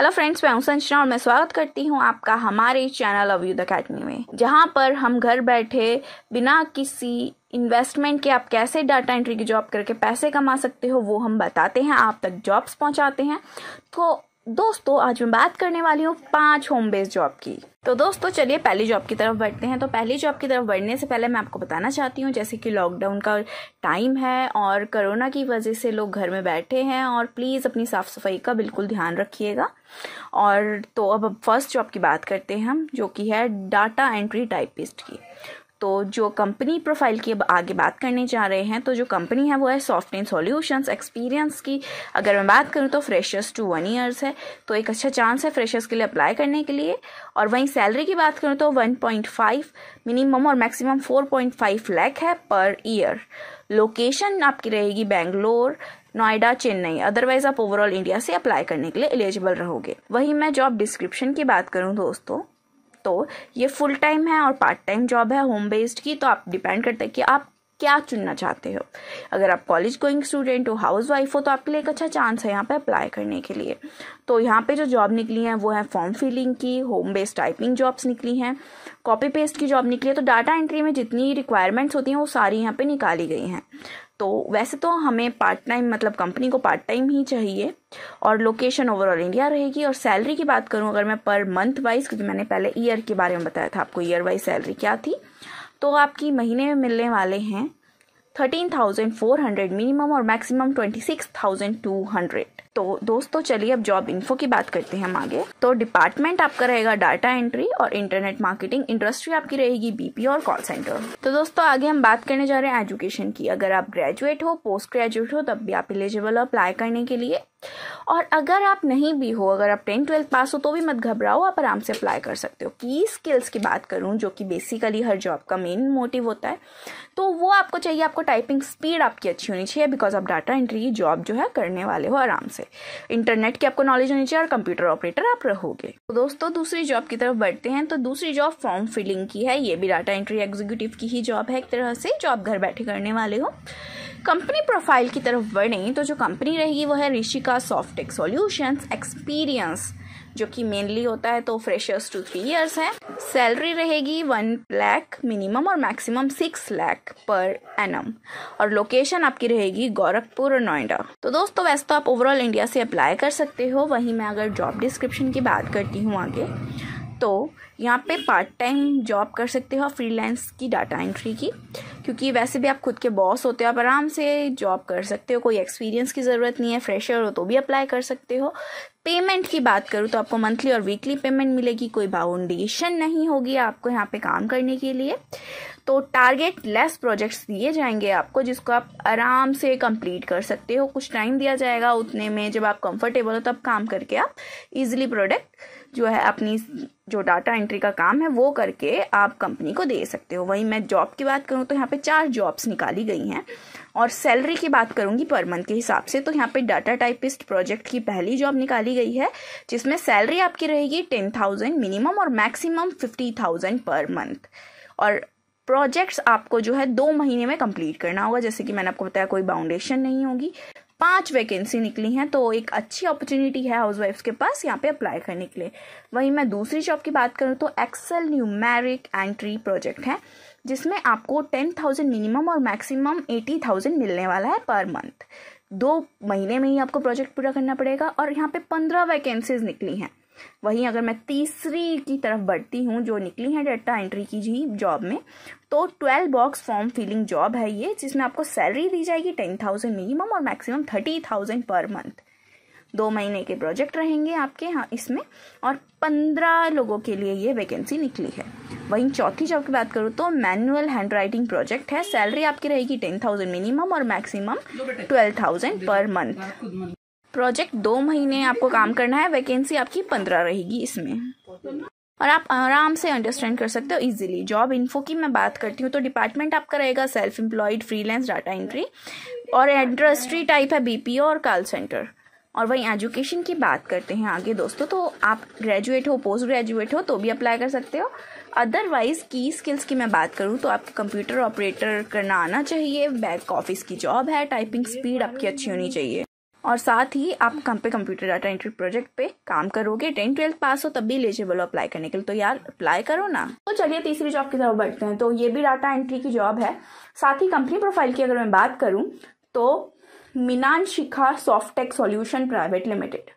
hello friends मैं हूं और मैं स्वागत करती हूं आपका हमारे चैनल अव अकेडमी में जहां पर हम घर बैठे बिना किसी इन्वेस्टमेंट के आप कैसे डाटा एंट्री की जॉब करके पैसे कमा सकते हो वो हम बताते हैं आप तक जॉब्स पहुंचाते हैं तो दोस्तों आज मैं बात करने वाली हूँ पांच होम बेस्ड जॉब की तो दोस्तों चलिए पहली जॉब की तरफ बढ़ते हैं तो पहली जॉब की तरफ बढ़ने से पहले मैं आपको बताना चाहती हूँ जैसे कि लॉकडाउन का टाइम है और कोरोना की वजह से लोग घर में बैठे हैं और प्लीज़ अपनी साफ़ सफाई का बिल्कुल ध्यान रखिएगा और तो अब फर्स्ट जॉब की बात करते हैं हम जो कि है डाटा एंट्री टाइपिस्ट की तो जो कंपनी प्रोफाइल की अब आगे बात करने जा रहे हैं तो जो कंपनी है वो है सॉफ्ट इन सॉल्यूशंस एक्सपीरियंस की अगर मैं बात करूँ तो फ्रेशर्स टू वन ईयर्स है तो एक अच्छा चांस है फ्रेशर्स के लिए अप्लाई करने के लिए और वहीं सैलरी की बात करूँ तो वन पॉइंट फाइव मिनिमम और maximum four point five lakh है पर ईयर लोकेशन आपकी रहेगी बेंगलोर नोएडा चेन्नई अदरवाइज आप ओवरऑल इंडिया से अप्लाई करने के लिए एलिजिबल रहोगे वहीं मैं जॉब डिस्क्रिप्शन की बात करूँ दोस्तों तो ये फुल टाइम है और पार्ट टाइम जॉब है होम बेस्ड की तो आप डिपेंड करते हैं कि आप क्या चुनना चाहते हो अगर आप कॉलेज गोइंग स्टूडेंट हो हाउस वाइफ हो तो आपके लिए एक अच्छा चांस है यहाँ पे अप्लाई करने के लिए तो यहाँ पे जो जॉब निकली है वो है फॉर्म फिलिंग की होम बेस्ड टाइपिंग जॉब्स निकली हैं कॉपी पेस्ट की जॉब निकली है तो डाटा एंट्री में जितनी रिक्वायरमेंट्स होती हैं वो सारी यहाँ पर निकाली गई हैं तो वैसे तो हमें पार्ट टाइम मतलब कंपनी को पार्ट टाइम ही चाहिए और लोकेशन ओवरऑल इंडिया रहेगी और सैलरी की बात करूँ अगर मैं पर मंथ वाइज क्योंकि मैंने पहले ईयर के बारे में बताया था आपको ईयर वाइज सैलरी क्या थी तो आपकी महीने में मिलने वाले हैं thirteen thousand four hundred minimum और maximum twenty six thousand two hundred तो दोस्तों चलिए अब जॉब इन्फो की बात करते हैं हम आगे तो डिपार्टमेंट आपका रहेगा डाटा एंट्री और इंटरनेट मार्केटिंग इंडस्ट्री आपकी रहेगी बीपी और कॉल सेंटर तो दोस्तों आगे हम बात करने जा रहे हैं एजुकेशन की अगर आप ग्रेजुएट हो पोस्ट ग्रेजुएट हो तब भी आप एलिजिबल हो अप्लाई करने के लिए और अगर आप नहीं भी हो अगर आप टेंथ ट्वेल्थ पास हो तो भी मत घबराओ आप आराम से अप्लाई कर सकते हो की स्किल्स की बात करूँ जो कि बेसिकली हर जॉब का मेन मोटिव होता है तो वो आपको चाहिए आपको टाइपिंग स्पीड आपकी अच्छी होनी चाहिए बिकॉज आप डाटा एंट्री जॉब जो है करने वाले हो आराम से इंटरनेट की आपको नॉलेज होनी चाहिए और कंप्यूटर ऑपरेटर आप रहोगे तो दोस्तों दूसरी जॉब की तरफ बढ़ते हैं तो दूसरी जॉब फॉर्म फिलिंग की है ये भी डाटा एंट्री एग्जीक्यूटिव की ही जॉब है एक तरह से जो आप घर बैठे करने वाले हो कंपनी प्रोफाइल की तरफ बढ़ें तो जो कंपनी रहेगी वो है ऋषिका सॉफ्टेक सॉल्यूशंस एक्सपीरियंस जो कि मेनली होता है तो फ्रेशर्स टू थ्री इयर्स है सैलरी रहेगी वन लैख मिनिमम और maximum six lakh per annum और लोकेशन आपकी रहेगी गोरखपुर और नोएडा तो दोस्तों वैसे तो आप ओवरऑल इंडिया से अप्लाई कर सकते हो वहीं मैं अगर जॉब डिस्क्रिप्शन की बात करती हूँ आगे तो यहाँ पे पार्ट टाइम जॉब कर सकते हो फ्रीलांस की डाटा एंट्री की क्योंकि वैसे भी आप खुद के बॉस होते हो आप आराम से जॉब कर सकते हो कोई एक्सपीरियंस की ज़रूरत नहीं है फ्रेशर हो तो भी अप्लाई कर सकते हो पेमेंट की बात करूँ तो आपको मंथली और वीकली पेमेंट मिलेगी कोई बाउंडेशन नहीं होगी आपको यहाँ पे काम करने के लिए तो टारगेट लेस प्रोजेक्ट्स दिए जाएंगे आपको जिसको आप आराम से कंप्लीट कर सकते हो कुछ टाइम दिया जाएगा उतने में जब आप कंफर्टेबल हो तब काम करके आप इजीली प्रोडक्ट जो है अपनी जो डाटा एंट्री का काम है वो करके आप कंपनी को दे सकते हो वहीं मैं जॉब की बात करूँ तो यहाँ पे चार जॉब्स निकाली गई हैं और सैलरी की बात करूँगी पर मंथ के हिसाब से तो यहाँ पे डाटा टाइपिस्ट प्रोजेक्ट की पहली जॉब निकाली गई है जिसमें सैलरी आपकी रहेगी टेन थाउजेंड मिनिमम और maximum fifty thousand per month और प्रोजेक्ट्स आपको जो है दो महीने में कंप्लीट करना होगा जैसे कि मैंने आपको बताया कोई बाउंडेशन नहीं होगी पांच वैकेंसी निकली हैं तो एक अच्छी अपॉर्चुनिटी है हाउसवाइफ्स के पास यहाँ पे अप्लाई करने के लिए वहीं मैं दूसरी जॉब की बात करूँ तो एक्सेल न्यूमेरिक एंट्री प्रोजेक्ट है जिसमें आपको टेन थाउजेंड मिनिमम और मैक्सिमम एटी थाउजेंड मिलने वाला है पर मंथ दो महीने में ही आपको प्रोजेक्ट पूरा करना पड़ेगा और यहाँ पे पंद्रह वैकेंसीज निकली हैं वहीं अगर मैं तीसरी की तरफ बढ़ती हूँ जो निकली है डेटा एंट्री की जी जॉब में तो twelve box form filling job है ये जिसमें आपको सैलरी दी जाएगी टेन थाउजेंड मिनिमम और maximum thirty thousand per month दो महीने के प्रोजेक्ट रहेंगे आपके यहाँ इसमें और पंद्रह लोगों के लिए ये वैकेंसी निकली है वहीं चौथी जॉब की बात करूँ तो मैनुअल हैंड राइटिंग प्रोजेक्ट है सैलरी आपकी रहेगी टेन थाउजेंड मिनिमम और maximum twelve thousand per month project दो महीने आपको काम करना है वैकेंसी आपकी पंद्रह रहेगी इसमें और आप आराम से अंडरस्टैंड कर सकते हो इजीली जॉब इन्फो की मैं बात करती हूँ तो डिपार्टमेंट आपका रहेगा self employed freelance data entry और इंडस्ट्री टाइप है बीपीओ और कॉल सेंटर और वहीं एजुकेशन की बात करते हैं आगे दोस्तों तो आप ग्रेजुएट हो पोस्ट ग्रेजुएट हो तो भी अप्लाई कर सकते हो अदरवाइज की स्किल्स की मैं बात करूँ तो आपको कंप्यूटर ऑपरेटर करना आना चाहिए बैक ऑफिस की जॉब है टाइपिंग स्पीड आपकी अच्छी होनी चाहिए और साथ ही आप कम पे कंप्यूटर डाटा एंट्री प्रोजेक्ट पे काम करोगे टेंथ ट्वेल्थ पास हो तब भी एलिजिबल हो अप्लाई करने के लिए तो यार अप्लाई करो ना तो चलिए तीसरी जॉब की तरफ बढ़ते हैं तो ये भी डाटा एंट्री की जॉब है साथ ही कंपनी प्रोफाइल की अगर मैं बात करूँ तो मीनान शिखा सॉफ्टेक सॉल्यूशन प्राइवेट लिमिटेड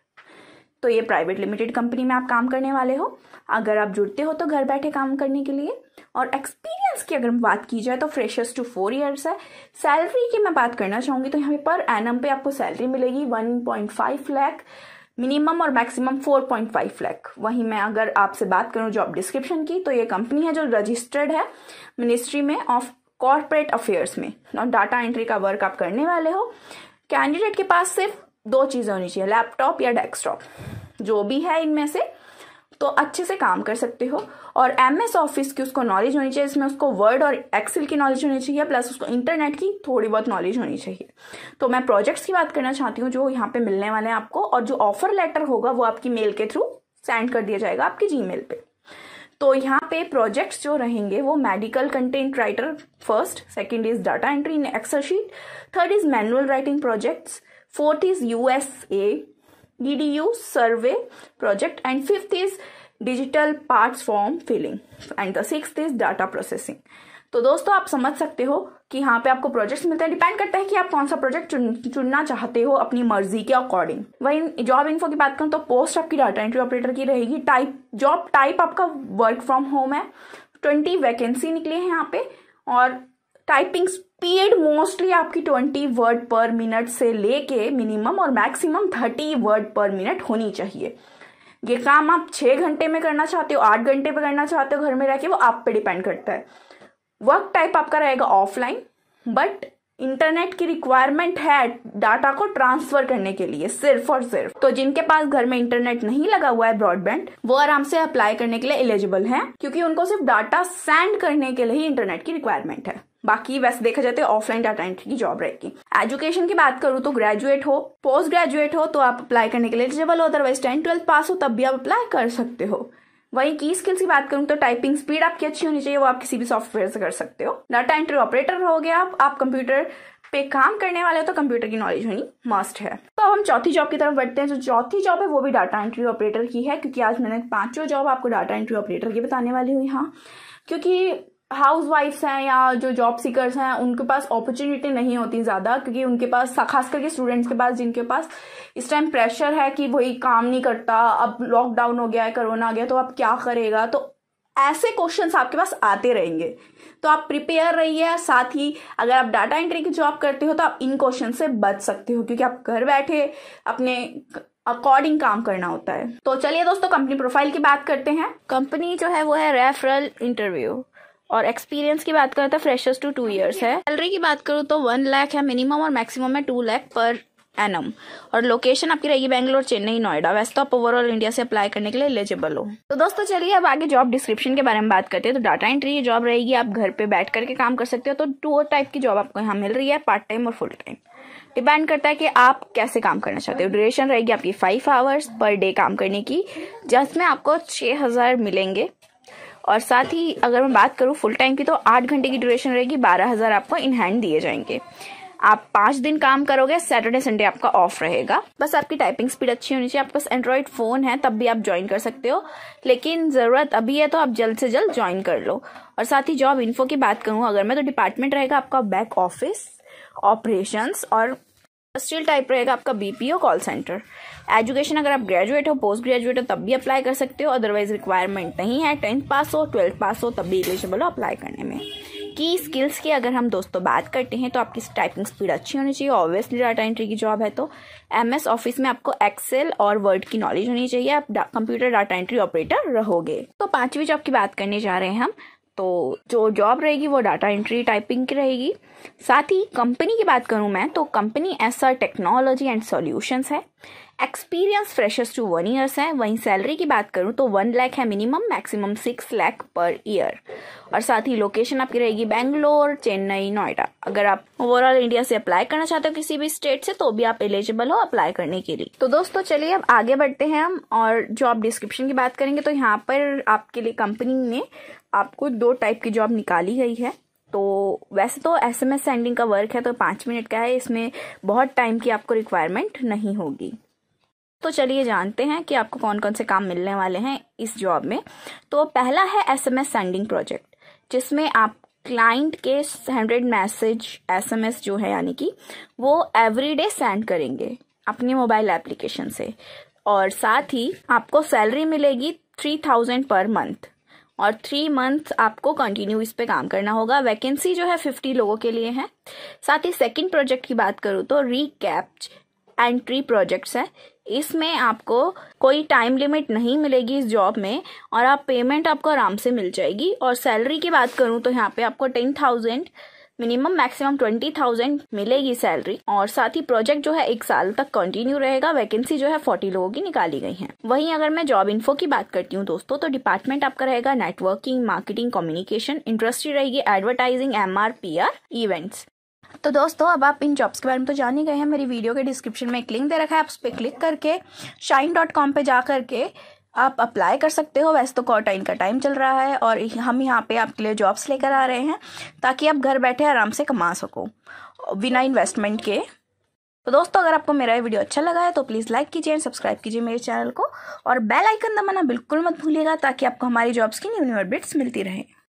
तो ये प्राइवेट लिमिटेड कंपनी में आप काम करने वाले हो अगर आप जुड़ते हो तो घर बैठे काम करने के लिए और एक्सपीरियंस की अगर बात की जाए तो फ्रेशर्स टू फोर ईयर्स है सैलरी की मैं बात करना चाहूंगी तो यहाँ पर एन पे आपको सैलरी मिलेगी one point five lakh minimum और maximum four point five lakh वहीं मैं अगर आपसे बात करूं जॉब डिस्क्रिप्शन की तो ये कंपनी है जो रजिस्टर्ड है मिनिस्ट्री में ऑफ कॉरपोरेट अफेयर्स में और डाटा एंट्री का वर्क आप करने वाले हो कैंडिडेट के पास सिर्फ दो चीज़ें होनी चाहिए लैपटॉप या डेस्कटॉप जो भी है इनमें से तो अच्छे से काम कर सकते हो और एम एस ऑफिस की उसको नॉलेज होनी चाहिए इसमें उसको वर्ड और एक्सेल की नॉलेज होनी चाहिए प्लस उसको इंटरनेट की थोड़ी बहुत नॉलेज होनी चाहिए तो मैं प्रोजेक्ट्स की बात करना चाहती हूँ जो यहाँ पे मिलने वाले हैं आपको और जो ऑफर लेटर होगा वो आपकी मेल के थ्रू सेंड कर दिया जाएगा आपकी जी मेल पे तो यहाँ पे प्रोजेक्ट्स जो रहेंगे वो medical content writer first second is data entry in Excel sheet third is manual writing projects Fourth is USA EDU survey project and fifth is digital part form filling and the six is data processing तो दोस्तों आप समझ सकते हो कि यहाँ पे आपको प्रोजेक्ट्स मिलते हैं डिपेंड करता है कि आप कौन सा प्रोजेक्ट चुन, चुनना चाहते हो अपनी मर्जी के अकॉर्डिंग वही जॉब इन्फो की बात करूँ तो पोस्ट आपकी डाटा एंट्री ऑपरेटर की रहेगी टाइप जॉब टाइप आपका वर्क फ्रॉम होम है ट्वेंटी वैकेंसी निकली है यहाँ पे और टाइपिंग स्पीड मोस्टली आपकी ट्वेंटी वर्ड पर मिनट से लेके मिनिमम और maximum thirty word per minute होनी चाहिए ये काम आप छः घंटे में करना चाहते हो आठ घंटे में करना चाहते हो घर में रह के वो आप पे डिपेंड करता है वर्क टाइप आपका रहेगा ऑफलाइन बट इंटरनेट की रिक्वायरमेंट है डाटा को ट्रांसफर करने के लिए सिर्फ और सिर्फ तो जिनके पास घर में इंटरनेट नहीं लगा हुआ है ब्रॉडबैंड वो आराम से अप्लाई करने के लिए एलिजिबल हैं क्योंकि उनको सिर्फ डाटा सेंड करने के लिए ही इंटरनेट की रिक्वायरमेंट है बाकी वैसे देखा जाता है ऑफलाइन डाटा एंट्री की जॉब रहेगी एजुकेशन की बात करूँ तो ग्रेजुएट हो पोस्ट ग्रेजुएट हो तो आप अप्लाई करने के लिए एलिजिबल हो अदरवाइज टेन ट्वेल्थ पास हो तब भी आप अप्लाई कर सकते हो वहीं की स्किल्स की बात करूं तो टाइपिंग स्पीड आपकी अच्छी होनी चाहिए वो आप किसी भी सॉफ्टवेयर से कर सकते हो डाटा एंट्री ऑपरेटर हो गया आप आप कंप्यूटर पे काम करने वाले हो तो कंप्यूटर की नॉलेज होनी मस्ट है तो अब हम चौथी जॉब की तरफ बढ़ते हैं जो चौथी जॉब है वो भी डाटा एंट्री ऑपरेटर की है क्योंकि आज मैंने पांचों जॉब आपको डाटा एंट्री ऑपरेटर की बताने वाली हूँ यहाँ क्योंकि हाउस वाइफ्स हैं या जो जॉब सीकर्स हैं उनके पास अपॉर्चुनिटी नहीं होती ज़्यादा क्योंकि उनके पास खास करके स्टूडेंट्स के पास जिनके पास इस टाइम प्रेशर है कि वही काम नहीं करता अब लॉकडाउन हो गया है कोरोना आ गया तो अब क्या करेगा तो ऐसे क्वेश्चन आपके पास आते रहेंगे तो आप प्रिपेयर रहिए साथ ही अगर आप डाटा एंट्री की जॉब करते हो तो आप इन क्वेश्चन से बच सकते हो क्योंकि आप घर बैठे अपने अकॉर्डिंग काम करना होता है तो चलिए दोस्तों कंपनी प्रोफाइल की बात करते हैं कंपनी जो है वो है रेफरल इंटरव्यू और एक्सपीरियंस की बात करें तो फ्रेशर्स टू टू ईयर्स है सैलरी की बात करूँ तो वन लाख है मिनिमम और मैक्सिमम है टू लाख पर एनम और लोकेशन आपकी रहेगी बैंगलोर चेन्नई नोएडा वैसे तो आप ओवरऑल इंडिया से अप्लाई करने के लिए एलिजिबल हो तो दोस्तों चलिए अब आगे जॉब डिस्क्रिप्शन के बारे में बात करते हैं तो डाटा एंट्री जॉब रहेगी आप घर पे बैठ करके काम कर सकते हो तो टू टाइप की जॉब आपको यहाँ मिल रही है पार्ट टाइम और फुल टाइम डिपेंड करता है कि आप कैसे काम करना चाहते हो ड्यूरेशन रहेगी आपकी फाइव आवर्स पर डे काम करने की जिसमें आपको छः हज़ार मिलेंगे और साथ ही अगर मैं बात करूँ फुल टाइम की तो आठ घंटे की ड्यूरेशन रहेगी बारह हज़ार आपको इन हैंड दिए जाएंगे आप पांच दिन काम करोगे सैटरडे संडे आपका ऑफ रहेगा बस आपकी टाइपिंग स्पीड अच्छी होनी चाहिए आपके पास एंड्रॉयड फोन है तब भी आप ज्वाइन कर सकते हो लेकिन जरूरत अभी है तो आप जल्द से जल्द ज्वाइन कर लो और साथ ही जॉब इन्फो की बात करूँ अगर मैं तो डिपार्टमेंट रहेगा आपका बैक ऑफिस ऑपरेशंस और इंडस्ट्रियल टाइप रहेगा आपका बीपीओ कॉल सेंटर एजुकेशन अगर आप ग्रेजुएट हो पोस्ट ग्रेजुएट हो तब भी अप्लाई कर सकते हो अदरवाइज रिक्वायरमेंट नहीं है टेंथ पास हो ट्वेल्थ पास हो तब भी एलिजिबल हो अप्लाई करने में की स्किल्स की अगर हम दोस्तों बात करते हैं तो आपकी टाइपिंग स्पीड अच्छी होनी चाहिए ऑब्वियसली डाटा एंट्री की जॉब है तो एम एस ऑफिस में आपको एक्सेल और वर्ड की नॉलेज होनी चाहिए आप कंप्यूटर डाटा एंट्री ऑपरेटर रहोगे तो पांचवी जॉब की बात करने जा रहे हैं हम तो जो जॉब रहेगी वो डाटा एंट्री टाइपिंग की रहेगी साथ ही कंपनी की बात करूँ मैं तो कंपनी ऐसा टेक्नोलॉजी एंड सॉल्यूशंस है experience freshers to one years हैं वहीं सैलरी की बात करूँ तो वन लैख है minimum maximum six lakh per year और साथ ही लोकेशन आपकी रहेगी बैंगलोर चेन्नई नोएडा अगर आप ओवरऑल इंडिया से अप्लाई करना चाहते हो किसी भी स्टेट से तो भी आप एलिजिबल हो अप्लाई करने के लिए तो दोस्तों चलिए अब आगे बढ़ते हैं हम और जॉब डिस्क्रिप्शन की बात करेंगे तो यहाँ पर आपके लिए कंपनी ने आपको दो टाइप की जॉब निकाली गई है तो वैसे तो एस एम एस सेंडिंग का वर्क है तो पांच मिनट का है इसमें बहुत टाइम की आपको रिक्वायरमेंट नहीं होगी तो चलिए जानते हैं कि आपको कौन कौन से काम मिलने वाले हैं इस जॉब में तो पहला है S M S sending project जिसमें आप क्लाइंट के हंड्रेड मैसेज एसएमएस जो है यानी कि वो एवरीडे सेंड करेंगे अपने मोबाइल एप्लीकेशन से और साथ ही आपको सैलरी मिलेगी थ्री थाउजेंड पर मंथ और थ्री मंथ आपको कंटिन्यू इस पे काम करना होगा वैकेंसी जो है फिफ्टी लोगों के लिए है साथ ही सेकंड प्रोजेक्ट की बात करूँ तो रिकैप्च एंट्री प्रोजेक्ट्स है इसमें आपको कोई टाइम लिमिट नहीं मिलेगी इस जॉब में और आप पेमेंट आपको आराम से मिल जाएगी और सैलरी की बात करूँ तो यहाँ पे आपको ten thousand minimum maximum twenty thousand मिलेगी सैलरी और साथ ही प्रोजेक्ट जो है एक साल तक कंटिन्यू रहेगा वैकेंसी जो है फोर्टी लोगों की निकाली गई है वहीं अगर मैं जॉब इन्फो की बात करती हूँ दोस्तों तो डिपार्टमेंट आपका रहेगा नेटवर्किंग मार्केटिंग कम्युनिकेशन इंडस्ट्री रहेगी advertising M R P R events तो दोस्तों अब आप इन जॉब्स के बारे में तो जान ही गए हैं मेरी वीडियो के डिस्क्रिप्शन में एक लिंक दे रखा है आप उस पर क्लिक करके शाइन डॉट कॉम पर जा करके आप अप्लाई कर सकते हो वैसे तो क्वारंटाइन का टाइम चल रहा है और हम यहाँ पे आपके लिए जॉब्स लेकर आ रहे हैं ताकि आप घर बैठे आराम से कमा सको बिना इन्वेस्टमेंट के तो दोस्तों अगर आपको मेरा ये वीडियो अच्छा लगा है तो प्लीज़ लाइक कीजिए एंड सब्सक्राइब कीजिए मेरे चैनल को और बेल आइकन दबाना बिल्कुल मत भूलिएगा ताकि आपको हमारी जॉब्स की न्यू न्यू अपडेट्स मिलती रहे